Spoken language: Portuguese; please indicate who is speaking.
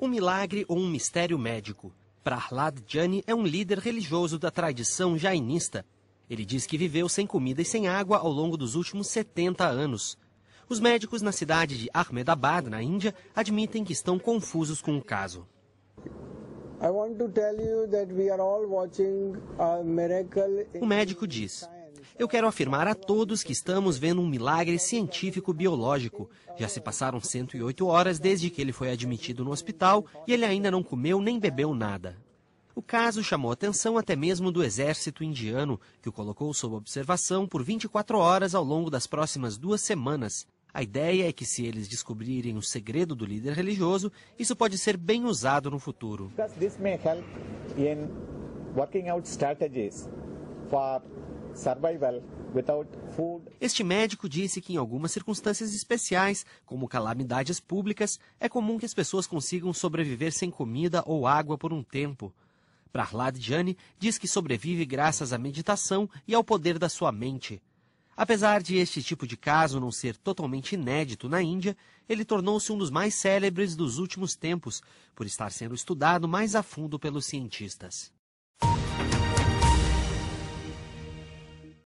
Speaker 1: um milagre ou um mistério médico. Prahlad Jani é um líder religioso da tradição jainista. Ele diz que viveu sem comida e sem água ao longo dos últimos 70 anos. Os médicos na cidade de Ahmedabad, na Índia, admitem que estão confusos com o caso. O médico diz: eu quero afirmar a todos que estamos vendo um milagre científico biológico. Já se passaram 108 horas desde que ele foi admitido no hospital e ele ainda não comeu nem bebeu nada. O caso chamou atenção até mesmo do exército indiano, que o colocou sob observação por 24 horas ao longo das próximas duas semanas. A ideia é que se eles descobrirem o segredo do líder religioso, isso pode ser bem usado no futuro.
Speaker 2: Because this may help out strategies este médico disse
Speaker 1: que em algumas circunstâncias especiais, como calamidades públicas, é comum que as pessoas consigam sobreviver sem comida ou água por um tempo. Prahlad Jani diz que sobrevive graças à meditação e ao poder da sua mente. Apesar de este tipo de caso não ser totalmente inédito na Índia, ele tornou-se um dos mais célebres dos últimos tempos, por estar sendo estudado mais a fundo pelos cientistas.